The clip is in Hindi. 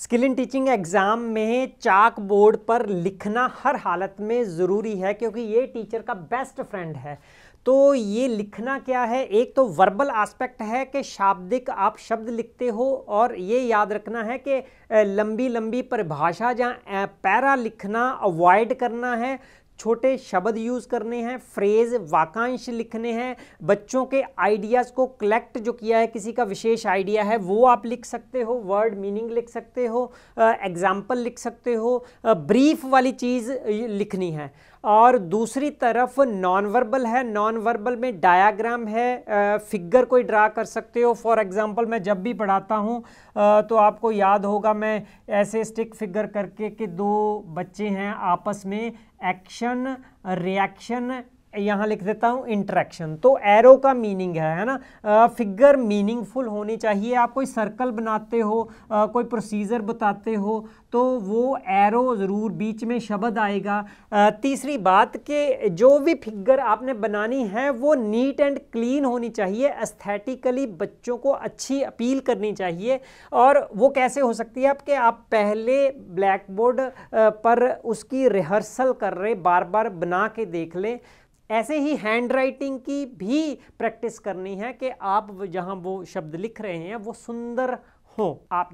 स्किल इन टीचिंग एग्ज़ाम में चाक बोर्ड पर लिखना हर हालत में ज़रूरी है क्योंकि ये टीचर का बेस्ट फ्रेंड है तो ये लिखना क्या है एक तो वर्बल एस्पेक्ट है कि शाब्दिक आप शब्द लिखते हो और ये याद रखना है कि लंबी लंबी परिभाषा जहाँ पैरा लिखना अवॉइड करना है छोटे शब्द यूज़ करने हैं फ्रेज वाकांश लिखने हैं बच्चों के आइडियाज़ को कलेक्ट जो किया है किसी का विशेष आइडिया है वो आप लिख सकते हो वर्ड मीनिंग लिख सकते हो एग्ज़ाम्पल लिख सकते हो ब्रीफ वाली चीज़ लिखनी है और दूसरी तरफ नॉन वर्बल है नॉन वर्बल में डायाग्राम है फिगर कोई ड्रा कर सकते हो फॉर एग्जांपल मैं जब भी पढ़ाता हूँ तो आपको याद होगा मैं ऐसे स्टिक फिगर करके कि दो बच्चे हैं आपस में एक्शन रिएक्शन यहाँ लिख देता हूँ इंट्रैक्शन तो एरो का मीनिंग है है ना फिगर मीनिंगफुल होनी चाहिए आप कोई सर्कल बनाते हो आ, कोई प्रोसीजर बताते हो तो वो एरो ज़रूर बीच में शब्द आएगा आ, तीसरी बात कि जो भी फिगर आपने बनानी है वो नीट एंड क्लीन होनी चाहिए एस्थेटिकली बच्चों को अच्छी अपील करनी चाहिए और वो कैसे हो सकती है आपके आप पहले ब्लैक बोर्ड पर उसकी रिहर्सल कर रहे बार बार बना के देख लें ऐसे ही हैंड राइटिंग की भी प्रैक्टिस करनी है कि आप जहां वो शब्द लिख रहे हैं वो सुंदर हो आप